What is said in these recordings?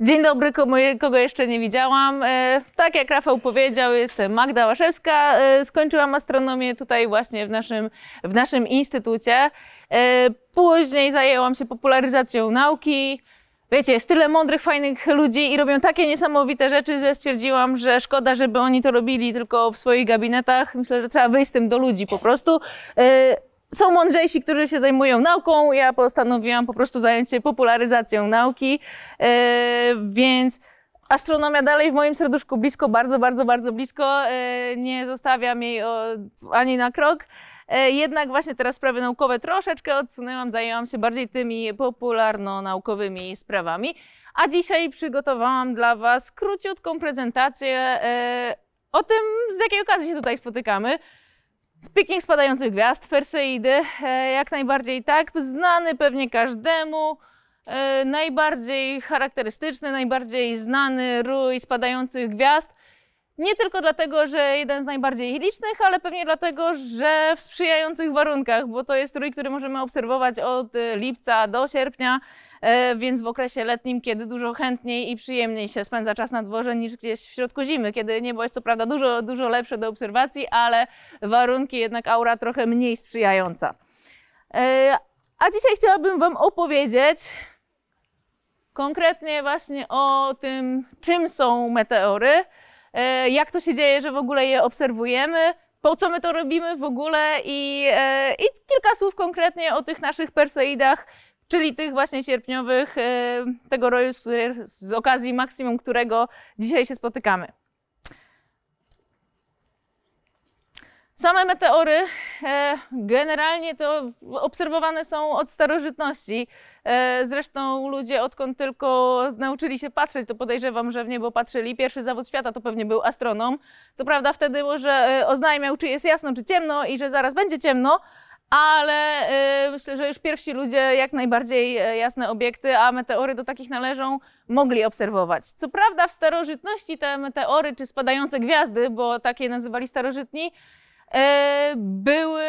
Dzień dobry, kogo jeszcze nie widziałam. E, tak jak Rafał powiedział, jestem Magda Łaszewska. E, skończyłam astronomię tutaj właśnie w naszym, w naszym instytucie. E, później zajęłam się popularyzacją nauki. Wiecie, jest tyle mądrych, fajnych ludzi i robią takie niesamowite rzeczy, że stwierdziłam, że szkoda, żeby oni to robili tylko w swoich gabinetach. Myślę, że trzeba wyjść z tym do ludzi po prostu są mądrzejsi, którzy się zajmują nauką. Ja postanowiłam po prostu zająć się popularyzacją nauki, e, więc astronomia dalej w moim serduszku blisko, bardzo, bardzo, bardzo blisko. E, nie zostawiam jej ani na krok. E, jednak właśnie teraz sprawy naukowe troszeczkę odsunęłam, zajęłam się bardziej tymi popularno-naukowymi sprawami. A dzisiaj przygotowałam dla Was króciutką prezentację o tym, z jakiej okazji się tutaj spotykamy. Speaking spadających gwiazd, Perseidy, e, jak najbardziej tak, znany pewnie każdemu. E, najbardziej charakterystyczny, najbardziej znany rój spadających gwiazd nie tylko dlatego, że jeden z najbardziej licznych, ale pewnie dlatego, że w sprzyjających warunkach, bo to jest trój, który możemy obserwować od y, lipca do sierpnia, e, więc w okresie letnim, kiedy dużo chętniej i przyjemniej się spędza czas na dworze niż gdzieś w środku zimy, kiedy niebo jest co prawda dużo, dużo lepsze do obserwacji, ale warunki jednak aura trochę mniej sprzyjająca. E, a dzisiaj chciałabym Wam opowiedzieć konkretnie właśnie o tym, czym są meteory, E, jak to się dzieje, że w ogóle je obserwujemy, po co my to robimy w ogóle i, e, i kilka słów konkretnie o tych naszych Perseidach, czyli tych właśnie sierpniowych, e, tego roju, z, z okazji maksimum którego dzisiaj się spotykamy. Same meteory e, generalnie to obserwowane są od starożytności. E, zresztą ludzie odkąd tylko nauczyli się patrzeć, to podejrzewam, że w niebo patrzyli. Pierwszy zawód świata to pewnie był astronom. Co prawda wtedy może e, oznajmiał, czy jest jasno, czy ciemno i że zaraz będzie ciemno, ale myślę, że już pierwsi ludzie jak najbardziej jasne obiekty, a meteory do takich należą, mogli obserwować. Co prawda w starożytności te meteory czy spadające gwiazdy, bo takie nazywali starożytni, E, były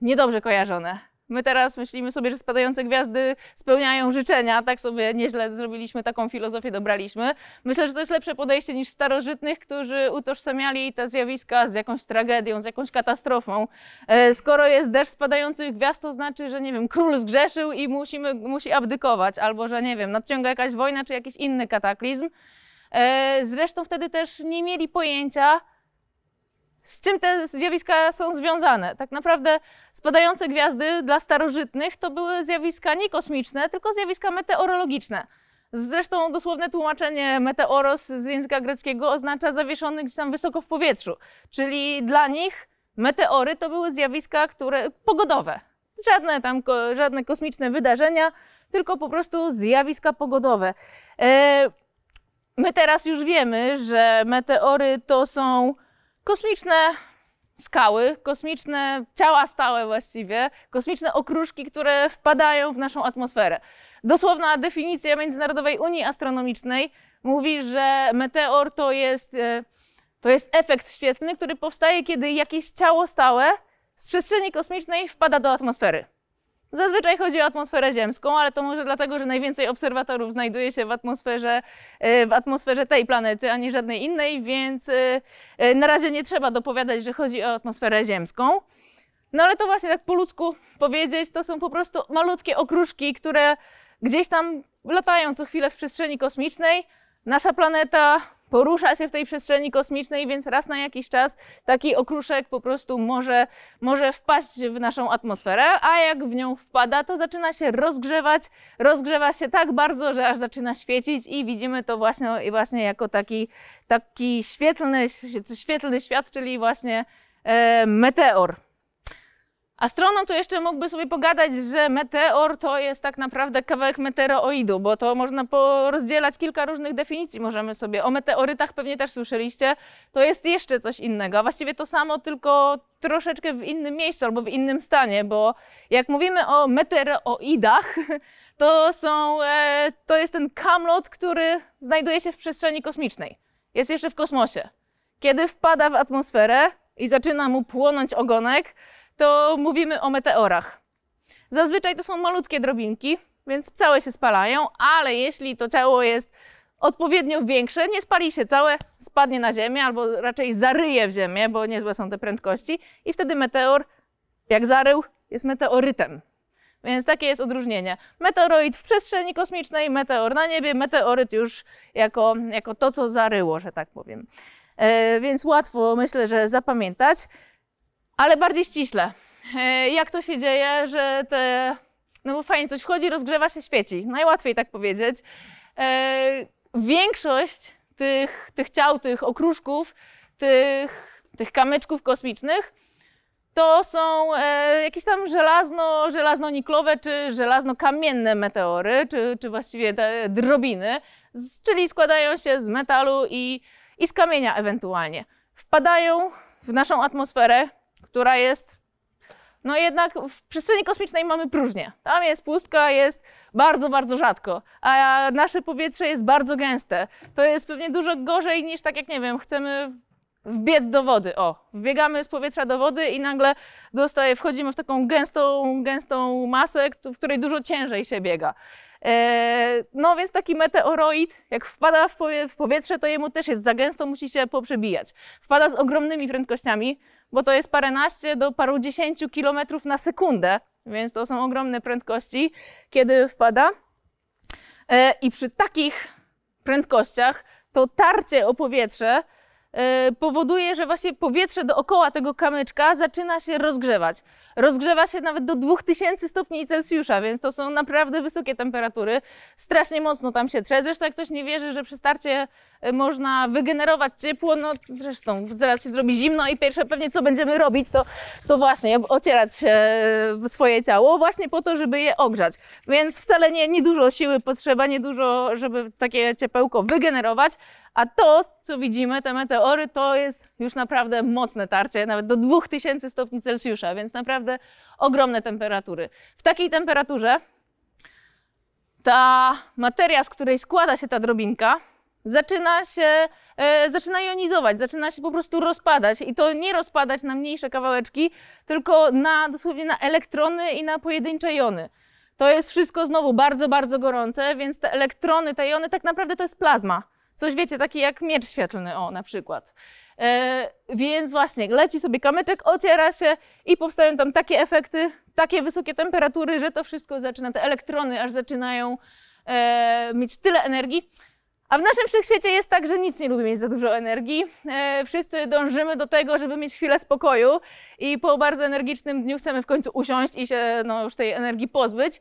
niedobrze kojarzone. My teraz myślimy sobie, że spadające gwiazdy spełniają życzenia, tak sobie nieźle zrobiliśmy, taką filozofię dobraliśmy. Myślę, że to jest lepsze podejście niż starożytnych, którzy utożsamiali te zjawiska z jakąś tragedią, z jakąś katastrofą. E, skoro jest deszcz spadających gwiazd, to znaczy, że nie wiem, król zgrzeszył i musimy, musi abdykować, albo że nie wiem, nadciąga jakaś wojna czy jakiś inny kataklizm. E, zresztą wtedy też nie mieli pojęcia, z czym te zjawiska są związane. Tak naprawdę spadające gwiazdy dla starożytnych to były zjawiska nie kosmiczne, tylko zjawiska meteorologiczne. Zresztą dosłowne tłumaczenie meteoros z języka greckiego oznacza zawieszony gdzieś tam wysoko w powietrzu. Czyli dla nich meteory to były zjawiska, które pogodowe. Żadne tam, żadne kosmiczne wydarzenia, tylko po prostu zjawiska pogodowe. E, my teraz już wiemy, że meteory to są kosmiczne skały, kosmiczne ciała stałe właściwie, kosmiczne okruszki, które wpadają w naszą atmosferę. Dosłowna definicja Międzynarodowej Unii Astronomicznej mówi, że meteor to jest, e, to jest efekt świetlny, który powstaje, kiedy jakieś ciało stałe z przestrzeni kosmicznej wpada do atmosfery. Zazwyczaj chodzi o atmosferę ziemską, ale to może dlatego, że najwięcej obserwatorów znajduje się w atmosferze, e, w atmosferze tej planety, a nie żadnej innej, więc e, e, na razie nie trzeba dopowiadać, że chodzi o atmosferę ziemską. No ale to właśnie tak po ludzku powiedzieć, to są po prostu malutkie okruszki, które gdzieś tam latają co chwilę w przestrzeni kosmicznej. Nasza planeta porusza się w tej przestrzeni kosmicznej, więc raz na jakiś czas taki okruszek po prostu może, może wpaść w naszą atmosferę, a jak w nią wpada, to zaczyna się rozgrzewać, rozgrzewa się tak bardzo, że aż zaczyna świecić i widzimy to właśnie, właśnie jako taki, taki świetlny, świetlny świat, czyli właśnie e, meteor. Astronom to jeszcze mógłby sobie pogadać, że meteor to jest tak naprawdę kawałek meteoroidu, bo to można rozdzielać kilka różnych definicji. Możemy sobie o meteorytach pewnie też słyszeliście. To jest jeszcze coś innego, a właściwie to samo, tylko troszeczkę w innym miejscu albo w innym stanie, bo jak mówimy o meteoroidach, to są e, to jest ten kamlot, który znajduje się w przestrzeni kosmicznej. Jest jeszcze w kosmosie. Kiedy wpada w atmosferę i zaczyna mu płonąć ogonek, to mówimy o meteorach. Zazwyczaj to są malutkie drobinki, więc całe się spalają, ale jeśli to ciało jest odpowiednio większe, nie spali się całe, spadnie na ziemię albo raczej zaryje w ziemię, bo niezłe są te prędkości i wtedy meteor, jak zarył, jest meteorytem. Więc takie jest odróżnienie. Meteoroid w przestrzeni kosmicznej, meteor na niebie, meteoryt już jako, jako to, co zaryło, że tak powiem. E, więc łatwo myślę, że zapamiętać ale bardziej ściśle. E, jak to się dzieje, że te, no bo fajnie coś wchodzi, rozgrzewa się, świeci. Najłatwiej tak powiedzieć. E, większość tych, tych ciał, tych okruszków, tych, tych kamyczków kosmicznych to są e, jakieś tam żelazno, żelazno-niklowe czy żelazno-kamienne meteory, czy, czy właściwie te drobiny, z, czyli składają się z metalu i, i z kamienia ewentualnie. Wpadają w naszą atmosferę, która jest no jednak w przestrzeni kosmicznej mamy próżnię. Tam jest pustka, jest bardzo, bardzo rzadko, a nasze powietrze jest bardzo gęste. To jest pewnie dużo gorzej niż tak jak, nie wiem, chcemy wbiec do wody. O, wbiegamy z powietrza do wody i nagle dostaje, wchodzimy w taką gęstą, gęstą masę, w której dużo ciężej się biega. E, no więc taki meteoroid, jak wpada w powietrze, to jemu też jest za gęsto, musi się poprzebijać. Wpada z ogromnymi prędkościami, bo to jest paręnaście do paru dziesięciu kilometrów na sekundę, więc to są ogromne prędkości, kiedy wpada. E, I przy takich prędkościach to tarcie o powietrze e, powoduje, że właśnie powietrze dookoła tego kamyczka zaczyna się rozgrzewać. Rozgrzewa się nawet do 2000 stopni Celsjusza, więc to są naprawdę wysokie temperatury. Strasznie mocno tam się trze. Zresztą jak ktoś nie wierzy, że przy starcie można wygenerować ciepło, no zresztą zaraz się zrobi zimno i pierwsze pewnie co będziemy robić, to, to właśnie ocierać e, swoje ciało właśnie po to, żeby je ogrzać. Więc wcale nie, nie dużo siły potrzeba, nie dużo, żeby takie ciepełko wygenerować, a to, co widzimy, te meteory, to jest już naprawdę mocne tarcie, nawet do 2000 stopni Celsjusza, więc naprawdę ogromne temperatury. W takiej temperaturze ta materia, z której składa się ta drobinka, zaczyna się, e, zaczyna jonizować, zaczyna się po prostu rozpadać. I to nie rozpadać na mniejsze kawałeczki, tylko na dosłownie na elektrony i na pojedyncze jony. To jest wszystko znowu bardzo, bardzo gorące, więc te elektrony, te jony, tak naprawdę to jest plazma. Coś wiecie, takie jak miecz świetlny, o na przykład. E, więc właśnie, leci sobie kamyczek, ociera się i powstają tam takie efekty, takie wysokie temperatury, że to wszystko zaczyna, te elektrony aż zaczynają e, mieć tyle energii, a w naszym wszechświecie jest tak, że nic nie lubi mieć za dużo energii. E, wszyscy dążymy do tego, żeby mieć chwilę spokoju i po bardzo energicznym dniu chcemy w końcu usiąść i się no, już tej energii pozbyć.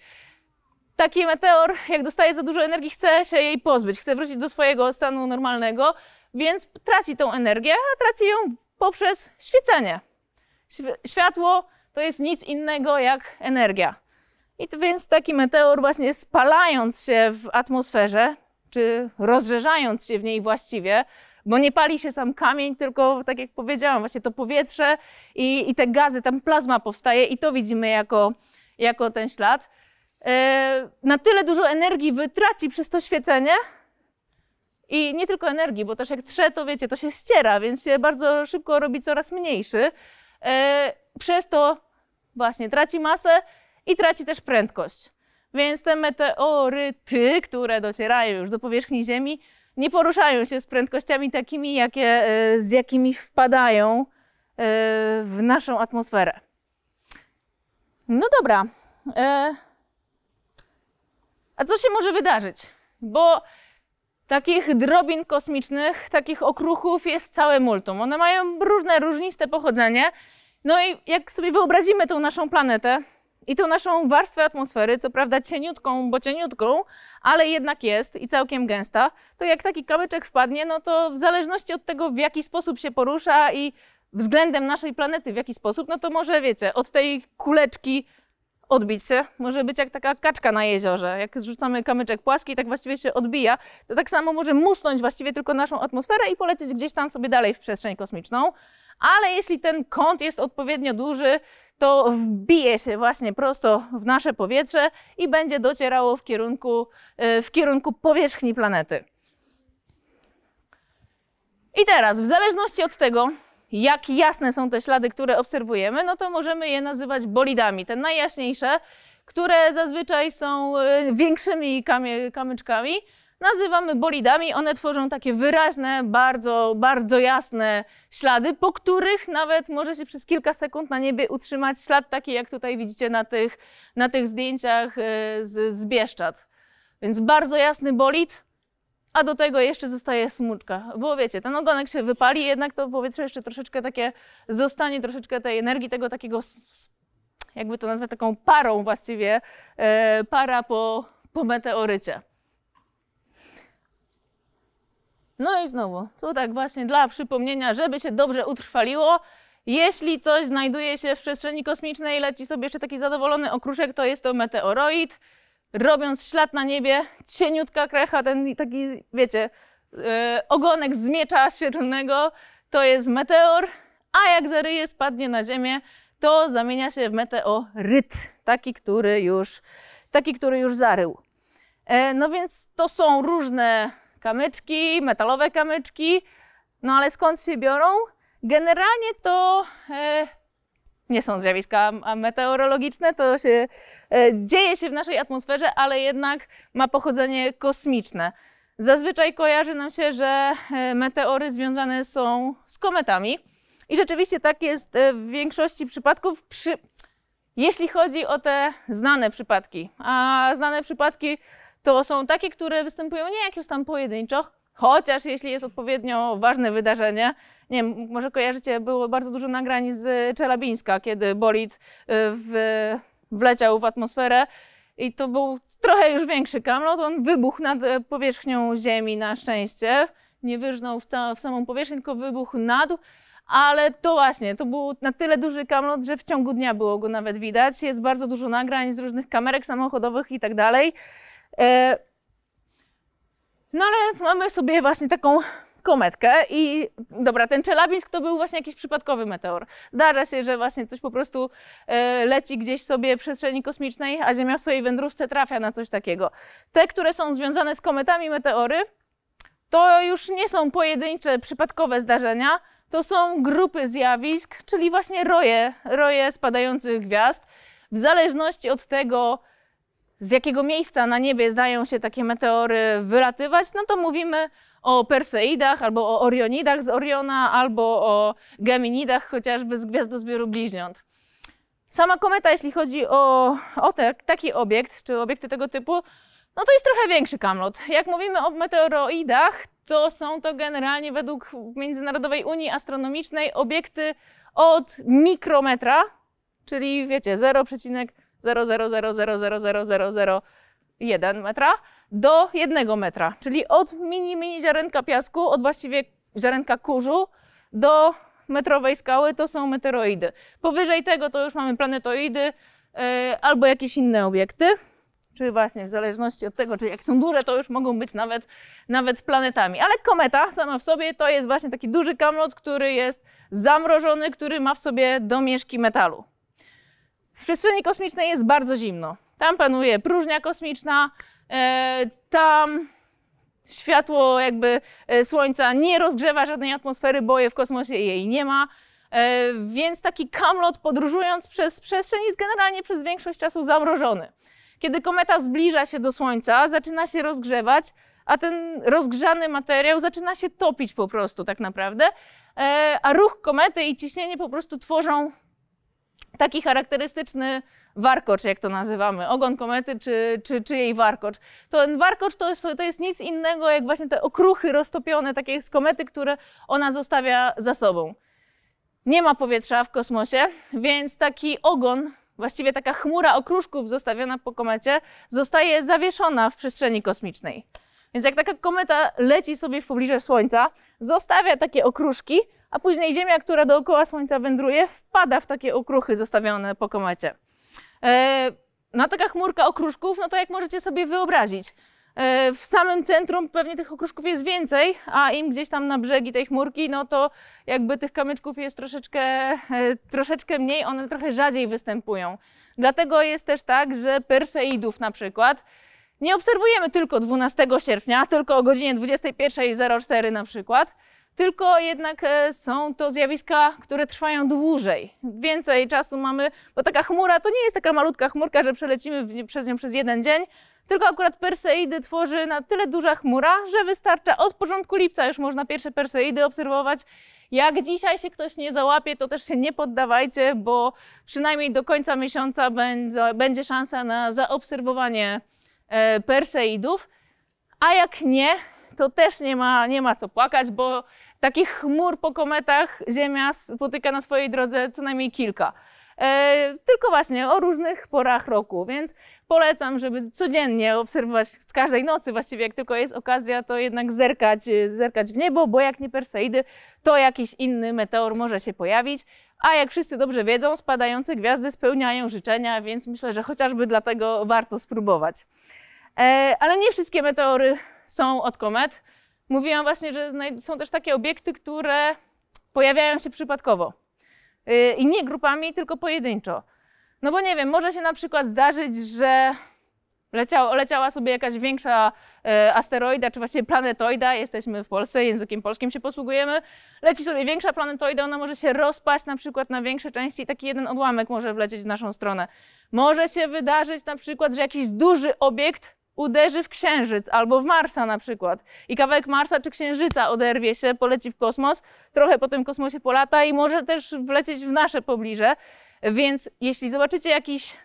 Taki meteor, jak dostaje za dużo energii, chce się jej pozbyć, chce wrócić do swojego stanu normalnego, więc traci tą energię, a traci ją poprzez świecenie. Światło to jest nic innego jak energia. I to więc taki meteor właśnie spalając się w atmosferze, czy rozszerzając się w niej właściwie, bo nie pali się sam kamień, tylko tak jak powiedziałam, właśnie to powietrze i, i te gazy, tam plazma powstaje i to widzimy jako, jako ten ślad. E, na tyle dużo energii wytraci przez to świecenie, i nie tylko energii, bo też jak trze, to wiecie, to się ściera, więc się bardzo szybko robi coraz mniejszy. E, przez to właśnie traci masę i traci też prędkość. Więc te meteoryty, które docierają już do powierzchni Ziemi, nie poruszają się z prędkościami takimi, jakie, e, z jakimi wpadają e, w naszą atmosferę. No dobra. E, a co się może wydarzyć? Bo takich drobin kosmicznych, takich okruchów jest całe multum. One mają różne, różniste pochodzenie. No i jak sobie wyobrazimy tą naszą planetę, i tą naszą warstwę atmosfery, co prawda cieniutką, bo cieniutką, ale jednak jest i całkiem gęsta, to jak taki kamyczek wpadnie, no to w zależności od tego, w jaki sposób się porusza i względem naszej planety, w jaki sposób, no to może, wiecie, od tej kuleczki odbić się. Może być jak taka kaczka na jeziorze. Jak zrzucamy kamyczek płaski, tak właściwie się odbija. To tak samo może musnąć właściwie tylko naszą atmosferę i polecieć gdzieś tam sobie dalej w przestrzeń kosmiczną. Ale jeśli ten kąt jest odpowiednio duży, to wbije się właśnie prosto w nasze powietrze i będzie docierało w kierunku, e, w kierunku powierzchni planety. I teraz, w zależności od tego, jak jasne są te ślady, które obserwujemy, no to możemy je nazywać bolidami. Te najjaśniejsze, które zazwyczaj są e, większymi kamyczkami, nazywamy bolidami. One tworzą takie wyraźne, bardzo, bardzo jasne ślady, po których nawet może się przez kilka sekund na niebie utrzymać ślad taki, jak tutaj widzicie na tych, na tych zdjęciach y, z, z Bieszczad. Więc bardzo jasny bolid, a do tego jeszcze zostaje smuczka. Bo wiecie, ten ogonek się wypali, jednak to powietrze jeszcze troszeczkę takie zostanie, troszeczkę tej energii, tego takiego, jakby to nazwać, taką parą właściwie, y, para po, po meteorycie. No i znowu, tu tak właśnie dla przypomnienia, żeby się dobrze utrwaliło, jeśli coś znajduje się w przestrzeni kosmicznej, i leci sobie jeszcze taki zadowolony okruszek, to jest to meteoroid. Robiąc ślad na niebie, cieniutka krecha, ten taki, wiecie, yy, ogonek z miecza świetlnego, to jest meteor, a jak zaryje, spadnie na Ziemię, to zamienia się w meteoryt, taki, który już, taki, który już zarył. E, no więc to są różne kamyczki, metalowe kamyczki. No ale skąd się biorą? Generalnie to e, nie są zjawiska meteorologiczne, to się e, dzieje się w naszej atmosferze, ale jednak ma pochodzenie kosmiczne. Zazwyczaj kojarzy nam się, że e, meteory związane są z kometami. I rzeczywiście tak jest e, w większości przypadków, przy, jeśli chodzi o te znane przypadki. A znane przypadki to są takie, które występują nie jakieś tam pojedynczo, chociaż jeśli jest odpowiednio ważne wydarzenie, nie wiem, może kojarzycie, było bardzo dużo nagrań z Czelabińska, kiedy bolid y, w, wleciał w atmosferę i to był trochę już większy kamlot, on wybuchł nad e, powierzchnią Ziemi na szczęście, nie wyrżnął w, w samą powierzchnię, tylko wybuchł na dół, ale to właśnie, to był na tyle duży kamlot, że w ciągu dnia było go nawet widać. Jest bardzo dużo nagrań z różnych kamerek samochodowych i tak dalej. E, no ale mamy sobie właśnie taką kometkę i dobra, ten Czelabińsk to był właśnie jakiś przypadkowy meteor. Zdarza się, że właśnie coś po prostu e, leci gdzieś sobie w przestrzeni kosmicznej, a Ziemia w swojej wędrówce trafia na coś takiego. Te, które są związane z kometami meteory, to już nie są pojedyncze, przypadkowe zdarzenia, to są grupy zjawisk, czyli właśnie roje, roje spadających gwiazd. W zależności od tego, z jakiego miejsca na niebie zdają się takie meteory wylatywać, no to mówimy o Perseidach, albo o Orionidach z Oriona, albo o Geminidach chociażby z Gwiazdozbioru Bliźniąt. Sama kometa, jeśli chodzi o, o te, taki obiekt, czy obiekty tego typu, no to jest trochę większy kamlot. Jak mówimy o meteoroidach, to są to generalnie według Międzynarodowej Unii Astronomicznej obiekty od mikrometra, czyli wiecie, 0,0 0,0000001 metra do 1 metra, czyli od mini, mini ziarenka piasku, od właściwie ziarenka kurzu do metrowej skały to są meteoroidy. Powyżej tego to już mamy planetoidy yy, albo jakieś inne obiekty, czy właśnie w zależności od tego, czy jak są duże, to już mogą być nawet, nawet planetami. Ale kometa sama w sobie to jest właśnie taki duży kamlot, który jest zamrożony, który ma w sobie domieszki metalu. W przestrzeni kosmicznej jest bardzo zimno. Tam panuje próżnia kosmiczna, e, tam światło jakby e, Słońca nie rozgrzewa żadnej atmosfery, bo w kosmosie jej nie ma. E, więc taki kamlot podróżując przez przestrzeń jest generalnie przez większość czasu zamrożony. Kiedy kometa zbliża się do Słońca, zaczyna się rozgrzewać, a ten rozgrzany materiał zaczyna się topić po prostu tak naprawdę, a ruch komety i ciśnienie po prostu tworzą taki charakterystyczny warkocz, jak to nazywamy, ogon komety czy, czy, czy jej warkocz. To ten warkocz to jest, to jest nic innego jak właśnie te okruchy roztopione takie z komety, które ona zostawia za sobą. Nie ma powietrza w kosmosie, więc taki ogon, właściwie taka chmura okruszków zostawiona po komecie, zostaje zawieszona w przestrzeni kosmicznej. Więc jak taka kometa leci sobie w pobliżu Słońca, zostawia takie okruszki, a później Ziemia, która dookoła Słońca wędruje, wpada w takie okruchy zostawione po komecie. No taka chmurka okruszków, no to jak możecie sobie wyobrazić, e, w samym centrum pewnie tych okruszków jest więcej, a im gdzieś tam na brzegi tej chmurki, no to jakby tych kamyczków jest troszeczkę, e, troszeczkę mniej, one trochę rzadziej występują. Dlatego jest też tak, że Perseidów na przykład nie obserwujemy tylko 12 sierpnia, tylko o godzinie 21.04 na przykład, tylko jednak e, są to zjawiska, które trwają dłużej. Więcej czasu mamy, bo taka chmura to nie jest taka malutka chmurka, że przelecimy przez nią przez jeden dzień, tylko akurat Perseidy tworzy na tyle duża chmura, że wystarcza od początku lipca już można pierwsze Perseidy obserwować. Jak dzisiaj się ktoś nie załapie, to też się nie poddawajcie, bo przynajmniej do końca miesiąca będzie, będzie szansa na zaobserwowanie e, Perseidów. A jak nie, to też nie ma, nie ma co płakać, bo takich chmur po kometach Ziemia spotyka na swojej drodze co najmniej kilka. E, tylko właśnie o różnych porach roku, więc polecam, żeby codziennie obserwować z każdej nocy właściwie, jak tylko jest okazja, to jednak zerkać, zerkać w niebo, bo jak nie Perseidy, to jakiś inny meteor może się pojawić. A jak wszyscy dobrze wiedzą, spadające gwiazdy spełniają życzenia, więc myślę, że chociażby dlatego warto spróbować. E, ale nie wszystkie meteory są od komet. Mówiłam właśnie, że są też takie obiekty, które pojawiają się przypadkowo. Y, I nie grupami, tylko pojedynczo. No bo nie wiem, może się na przykład zdarzyć, że leciało, leciała sobie jakaś większa y, asteroida, czy właściwie planetoida, jesteśmy w Polsce, językiem polskim się posługujemy, leci sobie większa planetoida, ona może się rozpaść na przykład na większe części i taki jeden odłamek może wlecieć w naszą stronę. Może się wydarzyć na przykład, że jakiś duży obiekt uderzy w Księżyc albo w Marsa na przykład i kawałek Marsa czy Księżyca oderwie się, poleci w kosmos, trochę po tym kosmosie polata i może też wlecieć w nasze pobliże. Więc jeśli zobaczycie jakiś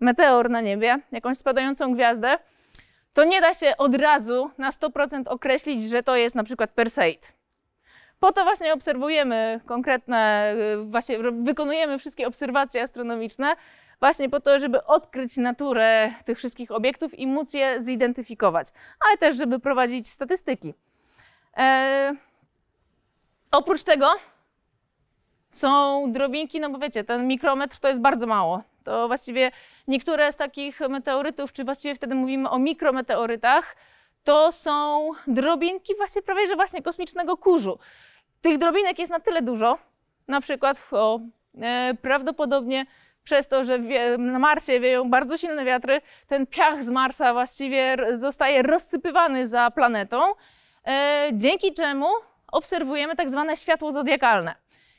meteor na niebie, jakąś spadającą gwiazdę, to nie da się od razu na 100% określić, że to jest na przykład Perseid. Po to właśnie obserwujemy konkretne, y, właśnie wykonujemy wszystkie obserwacje astronomiczne, właśnie po to, żeby odkryć naturę tych wszystkich obiektów i móc je zidentyfikować, ale też, żeby prowadzić statystyki. E, oprócz tego są drobinki, no bo wiecie, ten mikrometr to jest bardzo mało. To właściwie niektóre z takich meteorytów, czy właściwie wtedy mówimy o mikrometeorytach, to są drobinki właśnie prawie, że właśnie kosmicznego kurzu. Tych drobinek jest na tyle dużo, na przykład o, e, prawdopodobnie przez to, że na Marsie wieją bardzo silne wiatry, ten piach z Marsa właściwie zostaje rozsypywany za planetą, e, dzięki czemu obserwujemy tak zwane światło zodiakalne.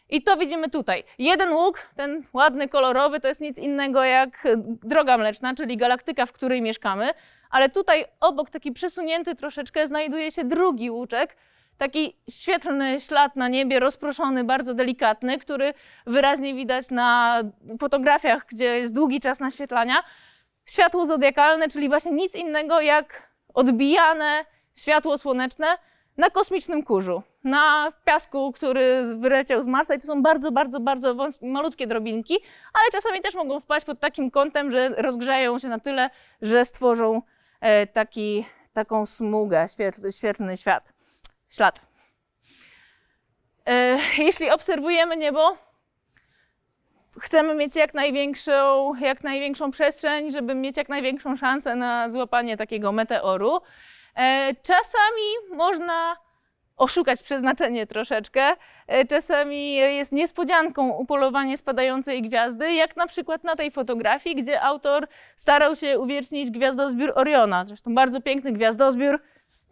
I to widzimy tutaj. Jeden łuk, ten ładny, kolorowy, to jest nic innego jak droga mleczna, czyli galaktyka, w której mieszkamy. Ale tutaj obok, taki przesunięty troszeczkę, znajduje się drugi łuczek, taki świetlny ślad na niebie, rozproszony, bardzo delikatny, który wyraźnie widać na fotografiach, gdzie jest długi czas naświetlania. Światło zodiakalne, czyli właśnie nic innego jak odbijane światło słoneczne na kosmicznym kurzu, na piasku, który wyleciał z Marsa i to są bardzo, bardzo, bardzo malutkie drobinki, ale czasami też mogą wpaść pod takim kątem, że rozgrzeją się na tyle, że stworzą e, taki, taką smugę, świetl, świetlny świat ślad. E, jeśli obserwujemy niebo, chcemy mieć jak największą, jak największą przestrzeń, żeby mieć jak największą szansę na złapanie takiego meteoru. E, czasami można oszukać przeznaczenie troszeczkę. E, czasami jest niespodzianką upolowanie spadającej gwiazdy, jak na przykład na tej fotografii, gdzie autor starał się uwiecznić gwiazdozbiór Oriona. Zresztą bardzo piękny gwiazdozbiór,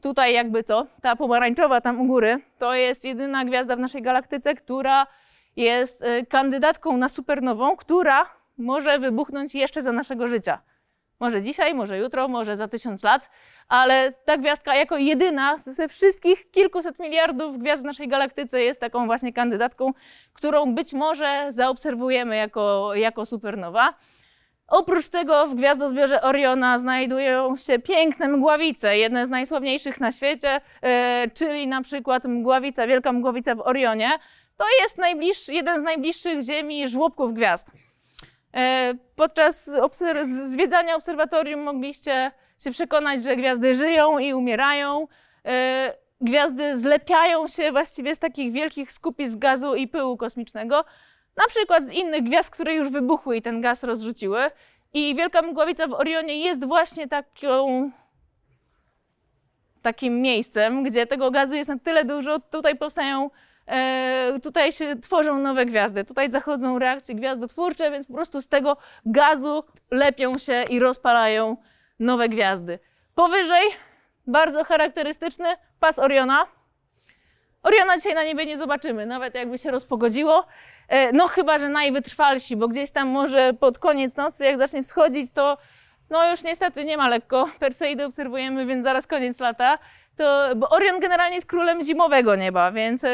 tutaj jakby co, ta pomarańczowa tam u góry, to jest jedyna gwiazda w naszej galaktyce, która jest y, kandydatką na supernową, która może wybuchnąć jeszcze za naszego życia. Może dzisiaj, może jutro, może za tysiąc lat, ale ta gwiazdka jako jedyna ze wszystkich kilkuset miliardów gwiazd w naszej galaktyce jest taką właśnie kandydatką, którą być może zaobserwujemy jako, jako supernowa. Oprócz tego w gwiazdozbiorze Oriona znajdują się piękne mgławice, jedne z najsławniejszych na świecie, e, czyli na przykład mgławica, Wielka Mgławica w Orionie. To jest jeden z najbliższych Ziemi żłobków gwiazd. E, podczas obser zwiedzania obserwatorium mogliście się przekonać, że gwiazdy żyją i umierają. E, gwiazdy zlepiają się właściwie z takich wielkich skupisk gazu i pyłu kosmicznego na przykład z innych gwiazd, które już wybuchły i ten gaz rozrzuciły. I Wielka Mgławica w Orionie jest właśnie taką, takim miejscem, gdzie tego gazu jest na tyle dużo, tutaj powstają, e, tutaj się tworzą nowe gwiazdy, tutaj zachodzą reakcje gwiazdotwórcze, więc po prostu z tego gazu lepią się i rozpalają nowe gwiazdy. Powyżej, bardzo charakterystyczny pas Oriona, Oriona dzisiaj na niebie nie zobaczymy, nawet jakby się rozpogodziło. E, no chyba, że najwytrwalsi, bo gdzieś tam może pod koniec nocy, jak zacznie wschodzić, to no już niestety nie ma lekko. Perseidy obserwujemy, więc zaraz koniec lata. To, bo Orion generalnie jest królem zimowego nieba, więc e,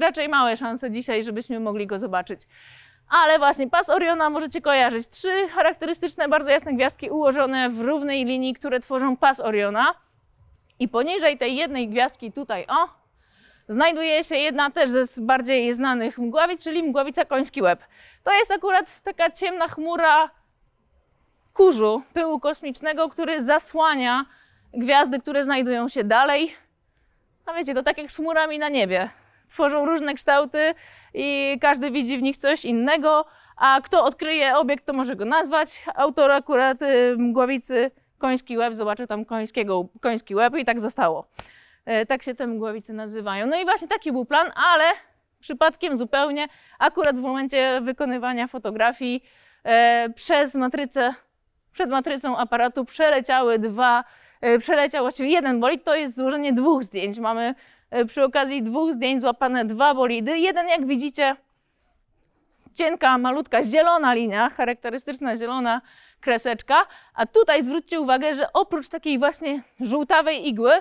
raczej małe szanse dzisiaj, żebyśmy mogli go zobaczyć. Ale właśnie pas Oriona możecie kojarzyć. Trzy charakterystyczne, bardzo jasne gwiazdki ułożone w równej linii, które tworzą pas Oriona. I poniżej tej jednej gwiazdki tutaj, o, znajduje się jedna też ze bardziej znanych mgławic, czyli mgławica koński łeb. To jest akurat taka ciemna chmura kurzu, pyłu kosmicznego, który zasłania gwiazdy, które znajdują się dalej. A wiecie, to tak jak z chmurami na niebie. Tworzą różne kształty i każdy widzi w nich coś innego, a kto odkryje obiekt, to może go nazwać. Autor akurat y, mgławicy koński łeb zobaczył tam końskiego, koński łeb i tak zostało. E, tak się te mgławice nazywają. No i właśnie taki był plan, ale przypadkiem zupełnie, akurat w momencie wykonywania fotografii e, przez matrycę, przed matrycą aparatu przeleciały dwa, e, przeleciał właściwie jeden bolid, to jest złożenie dwóch zdjęć. Mamy przy okazji dwóch zdjęć złapane dwa bolidy. Jeden, jak widzicie, cienka, malutka, zielona linia, charakterystyczna zielona kreseczka. A tutaj zwróćcie uwagę, że oprócz takiej właśnie żółtawej igły,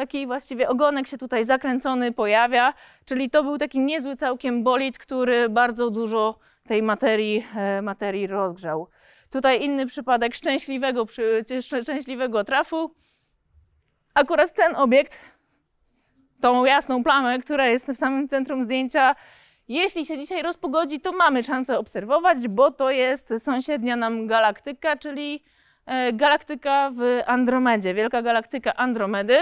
taki właściwie ogonek się tutaj zakręcony pojawia, czyli to był taki niezły całkiem bolid, który bardzo dużo tej materii, e, materii rozgrzał. Tutaj inny przypadek szczęśliwego, szczęśliwego trafu. Akurat ten obiekt, tą jasną plamę, która jest w samym centrum zdjęcia, jeśli się dzisiaj rozpogodzi, to mamy szansę obserwować, bo to jest sąsiednia nam galaktyka, czyli e, galaktyka w Andromedzie, wielka galaktyka Andromedy.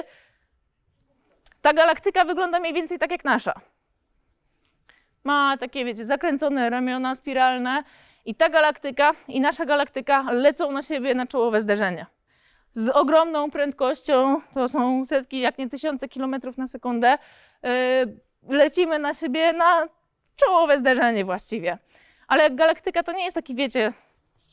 Ta galaktyka wygląda mniej więcej tak jak nasza. Ma takie, wiecie, zakręcone ramiona spiralne i ta galaktyka i nasza galaktyka lecą na siebie na czołowe zderzenie. Z ogromną prędkością, to są setki, jak nie tysiące kilometrów na sekundę, yy, lecimy na siebie na czołowe zderzenie właściwie. Ale galaktyka to nie jest taki, wiecie,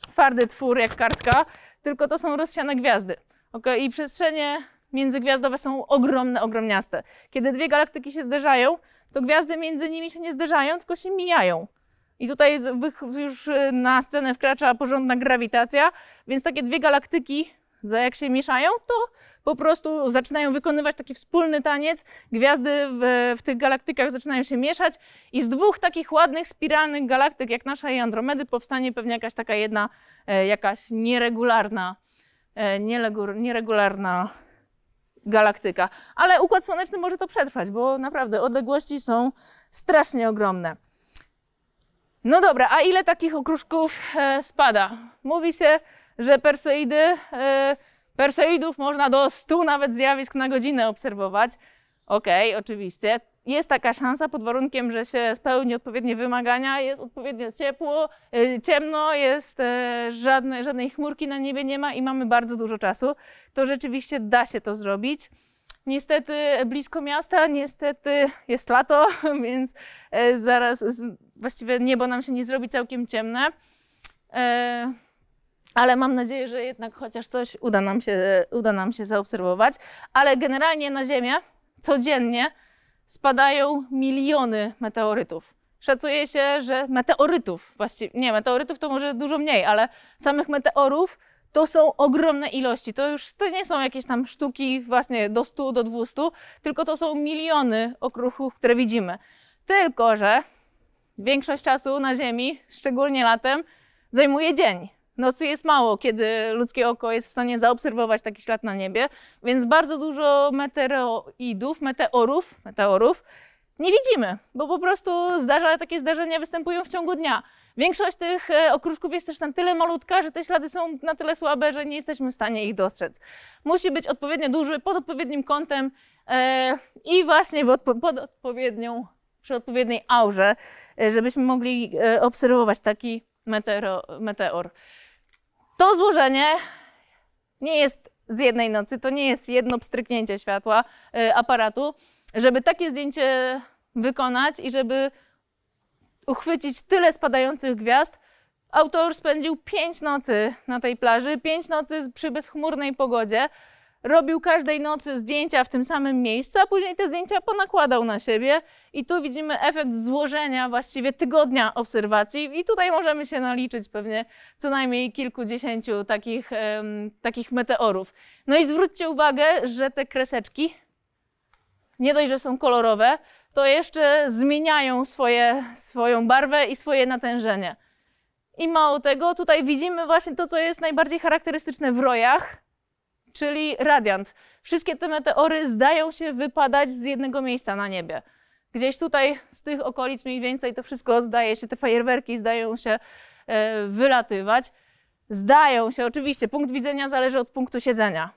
twardy twór jak kartka, tylko to są rozsiane gwiazdy. Okay? I przestrzenie międzygwiazdowe są ogromne, ogromniaste. Kiedy dwie galaktyki się zderzają, to gwiazdy między nimi się nie zderzają, tylko się mijają. I tutaj już y, na scenę wkracza porządna grawitacja, więc takie dwie galaktyki, za jak się mieszają, to po prostu zaczynają wykonywać taki wspólny taniec. Gwiazdy w, w tych galaktykach zaczynają się mieszać i z dwóch takich ładnych, spiralnych galaktyk, jak nasza i Andromedy, powstanie pewnie jakaś taka jedna, e, jakaś nieregularna, e, nieregularna galaktyka. Ale Układ Słoneczny może to przetrwać, bo naprawdę odległości są strasznie ogromne. No dobra, a ile takich okruszków e, spada? Mówi się, że Perseidy, e, Perseidów można do 100 nawet zjawisk na godzinę obserwować. Okej, okay, oczywiście jest taka szansa pod warunkiem, że się spełni odpowiednie wymagania, jest odpowiednio ciepło, y, ciemno, jest y, żadne, żadnej chmurki na niebie nie ma i mamy bardzo dużo czasu, to rzeczywiście da się to zrobić. Niestety blisko miasta, niestety jest lato, więc e, zaraz właściwie niebo nam się nie zrobi całkiem ciemne. E, ale mam nadzieję, że jednak chociaż coś uda nam się, uda nam się zaobserwować. Ale generalnie na Ziemię codziennie spadają miliony meteorytów. Szacuje się, że meteorytów, właściwie, nie, meteorytów to może dużo mniej, ale samych meteorów to są ogromne ilości. To już to nie są jakieś tam sztuki właśnie do 100, do 200, tylko to są miliony okruchów, które widzimy. Tylko, że większość czasu na Ziemi, szczególnie latem, zajmuje dzień. Nocy jest mało, kiedy ludzkie oko jest w stanie zaobserwować taki ślad na niebie, więc bardzo dużo meteoroidów, meteorów, meteorów nie widzimy, bo po prostu zdarza, takie zdarzenia występują w ciągu dnia. Większość tych e, okruszków jest też na tyle malutka, że te ślady są na tyle słabe, że nie jesteśmy w stanie ich dostrzec. Musi być odpowiednio duży, pod odpowiednim kątem e, i właśnie odpo- pod odpowiednią, przy odpowiedniej aurze, e, żebyśmy mogli e, obserwować taki meteor. To złożenie nie jest z jednej nocy, to nie jest jedno pstryknięcie światła, y, aparatu. Żeby takie zdjęcie wykonać i żeby uchwycić tyle spadających gwiazd, autor spędził pięć nocy na tej plaży, pięć nocy przy bezchmurnej pogodzie robił każdej nocy zdjęcia w tym samym miejscu, a później te zdjęcia ponakładał na siebie. I tu widzimy efekt złożenia właściwie tygodnia obserwacji. I tutaj możemy się naliczyć pewnie co najmniej kilkudziesięciu takich, um, takich meteorów. No i zwróćcie uwagę, że te kreseczki nie dość, że są kolorowe, to jeszcze zmieniają swoje, swoją barwę i swoje natężenie. I mało tego, tutaj widzimy właśnie to, co jest najbardziej charakterystyczne w rojach, czyli radiant. Wszystkie te meteory zdają się wypadać z jednego miejsca na niebie. Gdzieś tutaj z tych okolic mniej więcej to wszystko zdaje się, te fajerwerki zdają się e, wylatywać. Zdają się, oczywiście, punkt widzenia zależy od punktu siedzenia.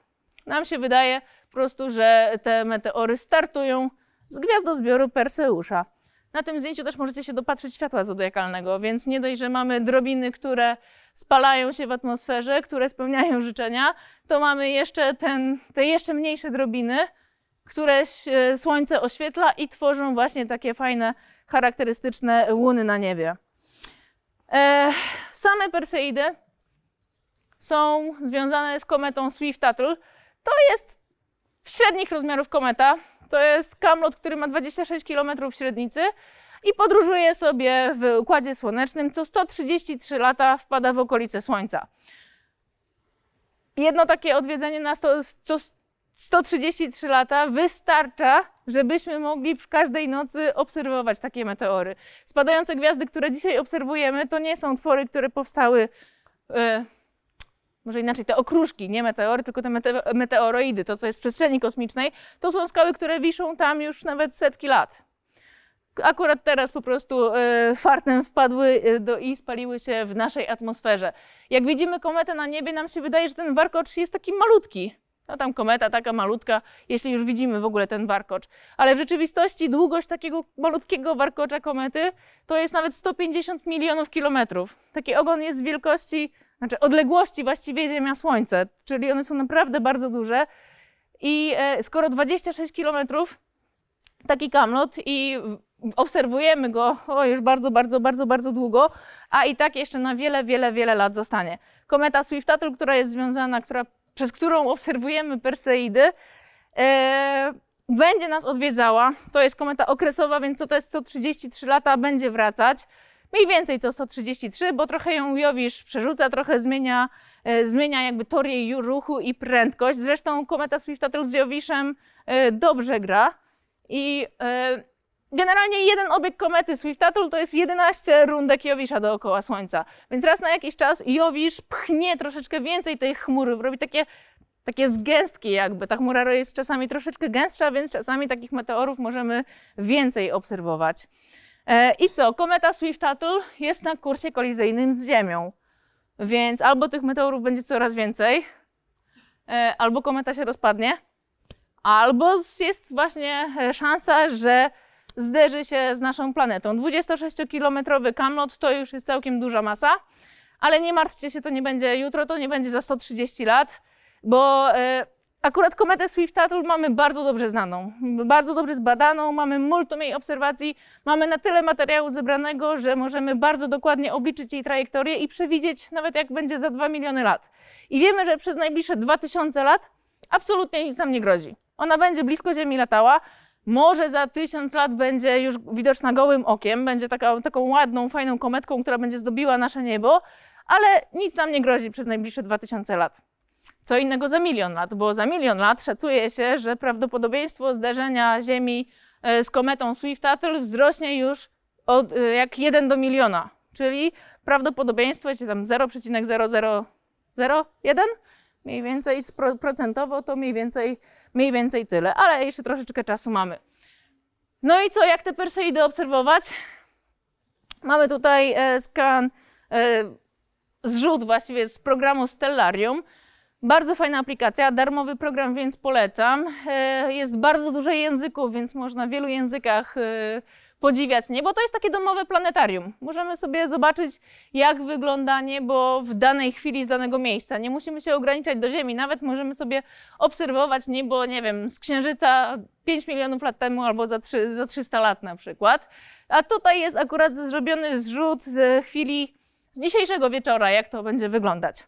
Nam się wydaje po prostu, że te meteory startują z gwiazdozbioru Perseusza. Na tym zdjęciu też możecie się dopatrzyć światła zodiakalnego, więc nie dość, że mamy drobiny, które spalają się w atmosferze, które spełniają życzenia, to mamy jeszcze ten, te jeszcze mniejsze drobiny, które słońce oświetla i tworzą właśnie takie fajne, charakterystyczne łuny na niebie. E, same Perseidy są związane z kometą Swift-Tuttle. To jest średnich rozmiarów kometa, to jest kamlot, który ma 26 km średnicy i podróżuje sobie w Układzie Słonecznym. Co 133 lata wpada w okolice Słońca. Jedno takie odwiedzenie na sto, co 133 lata wystarcza, żebyśmy mogli w każdej nocy obserwować takie meteory. Spadające gwiazdy, które dzisiaj obserwujemy, to nie są twory, które powstały. Yy, może inaczej, te okruszki, nie meteory, tylko te meteoroidy, to co jest w przestrzeni kosmicznej, to są skały, które wiszą tam już nawet setki lat. Akurat teraz po prostu e, fartem wpadły e, do i spaliły się w naszej atmosferze. Jak widzimy kometę na niebie, nam się wydaje, że ten warkocz jest taki malutki. No tam kometa taka malutka, jeśli już widzimy w ogóle ten warkocz. Ale w rzeczywistości długość takiego malutkiego warkocza komety to jest nawet 150 milionów kilometrów. Taki ogon jest wielkości znaczy odległości właściwie Ziemia-Słońce, czyli one są naprawdę bardzo duże. I e, skoro 26 km taki kamlot i obserwujemy go o, już bardzo, bardzo, bardzo, bardzo długo, a i tak jeszcze na wiele, wiele, wiele lat zostanie. Kometa Swiftatl, która jest związana, która, przez którą obserwujemy Perseidy, e, będzie nas odwiedzała. To jest kometa okresowa, więc co to jest co 33 lata będzie wracać mniej więcej co 133, bo trochę ją Jowisz przerzuca, trochę zmienia, e, zmienia jakby tor jej ruchu i prędkość. Zresztą kometa swift też z Jowiszem e, dobrze gra. I e, generalnie jeden obieg komety Swiftatul to jest 11 rundek Jowisza dookoła Słońca. Więc raz na jakiś czas Jowisz pchnie troszeczkę więcej tej chmury, robi takie takie zgęstki jakby. Ta chmura jest czasami troszeczkę gęstsza, więc czasami takich meteorów możemy więcej obserwować. E, I co? Kometa Swift-Tuttle jest na kursie kolizyjnym z Ziemią. Więc albo tych meteorów będzie coraz więcej, e, albo kometa się rozpadnie, albo jest właśnie e, szansa, że zderzy się z naszą planetą. 26-kilometrowy kamlot to już jest całkiem duża masa, ale nie martwcie się, to nie będzie jutro, to nie będzie za 130 lat, bo Akurat kometę Swift-Tuttle mamy bardzo dobrze znaną, bardzo dobrze zbadaną, mamy multum jej obserwacji, mamy na tyle materiału zebranego, że możemy bardzo dokładnie obliczyć jej trajektorię i przewidzieć nawet jak będzie za 2 miliony lat. I wiemy, że przez najbliższe 2000 lat absolutnie nic nam nie grozi. Ona będzie blisko Ziemi latała, może za tysiąc lat będzie już widoczna gołym okiem, będzie taka, taką ładną, fajną kometką, która będzie zdobiła nasze niebo, ale nic nam nie grozi przez najbliższe 2000 lat. Co innego za milion lat, bo za milion lat szacuje się, że prawdopodobieństwo zderzenia Ziemi e, z kometą Swift-Tuttle wzrośnie już od, e, jak 1 do miliona, czyli prawdopodobieństwo, jest tam 0,0001 mniej więcej procentowo to mniej więcej, mniej więcej tyle, ale jeszcze troszeczkę czasu mamy. No i co, jak te Perseidy obserwować? Mamy tutaj e, skan, zrzut właściwie z programu Stellarium. Bardzo fajna aplikacja, darmowy program, więc polecam. E, jest bardzo dużo języków, więc można w wielu językach e, podziwiać niebo. To jest takie domowe planetarium. Możemy sobie zobaczyć, jak wygląda niebo w danej chwili z danego miejsca. Nie musimy się ograniczać do Ziemi, nawet możemy sobie obserwować niebo, nie wiem, z Księżyca 5 milionów lat temu albo za, 3, za 300 lat na przykład. A tutaj jest akurat zrobiony zrzut z chwili, z dzisiejszego wieczora, jak to będzie wyglądać.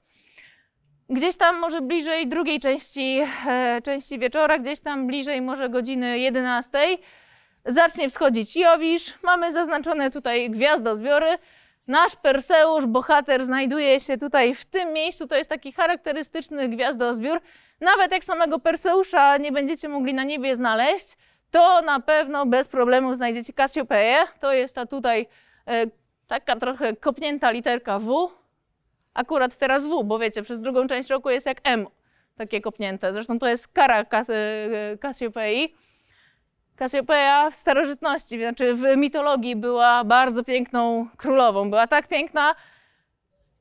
Gdzieś tam może bliżej drugiej części, e, części wieczora, gdzieś tam bliżej może godziny 11 zacznie wschodzić Jowisz. Mamy zaznaczone tutaj gwiazdozbiory. Nasz Perseusz, bohater, znajduje się tutaj w tym miejscu. To jest taki charakterystyczny gwiazdozbiór. Nawet jak samego Perseusza nie będziecie mogli na niebie znaleźć, to na pewno bez problemu znajdziecie Kasjopeję. To jest ta tutaj e, taka trochę kopnięta literka W, akurat teraz W, bo wiecie, przez drugą część roku jest jak M, takie kopnięte. Zresztą to jest kara Kasiopei. Kasiopeia w starożytności, znaczy w mitologii była bardzo piękną królową. Była tak piękna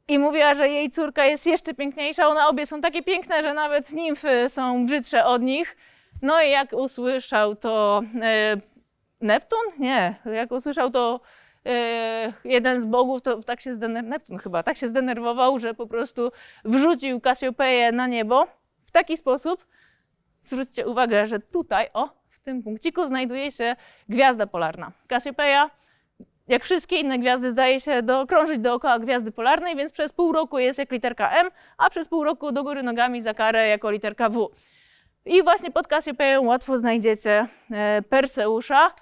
i mówiła, że jej córka jest jeszcze piękniejsza. One obie są takie piękne, że nawet nimfy są brzydsze od nich. No i jak usłyszał to yy, Neptun? Nie, jak usłyszał to Yy, jeden z bogów, to tak się zdenerwował, Neptun chyba, tak się zdenerwował, że po prostu wrzucił Kasiopeję na niebo w taki sposób, zwróćcie uwagę, że tutaj, o, w tym punkciku znajduje się gwiazda polarna. Kasiopeja, jak wszystkie inne gwiazdy, zdaje się do, krążyć dookoła gwiazdy polarnej, więc przez pół roku jest jak literka M, a przez pół roku do góry nogami za karę jako literka W. I właśnie pod Kasiopeją łatwo znajdziecie e, Perseusza,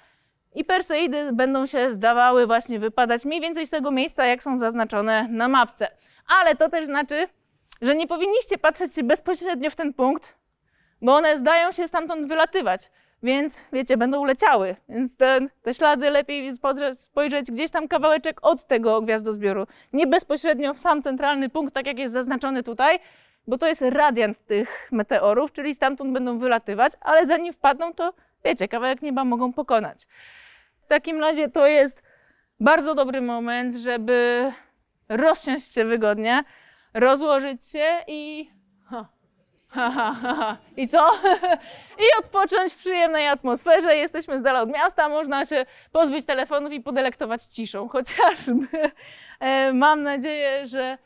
i Perseidy będą się zdawały właśnie wypadać mniej więcej z tego miejsca, jak są zaznaczone na mapce. Ale to też znaczy, że nie powinniście patrzeć bezpośrednio w ten punkt, bo one zdają się stamtąd wylatywać, więc wiecie, będą leciały. Więc ten, te ślady lepiej spojrzeć gdzieś tam kawałeczek od tego gwiazdozbioru. Nie bezpośrednio w sam centralny punkt, tak jak jest zaznaczony tutaj, bo to jest radiant tych meteorów, czyli stamtąd będą wylatywać, ale zanim wpadną, to wiecie, kawałek nieba mogą pokonać. W takim razie to jest bardzo dobry moment, żeby rozsiąść się wygodnie, rozłożyć się i. Ha, ha, ha, I co? I odpocząć w przyjemnej atmosferze. Jesteśmy z dala od miasta, można się pozbyć telefonów i podelektować ciszą, chociażby. E, mam nadzieję, że.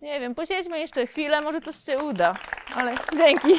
Nie wiem, posiedźmy jeszcze chwilę, może coś się uda. Ale dzięki.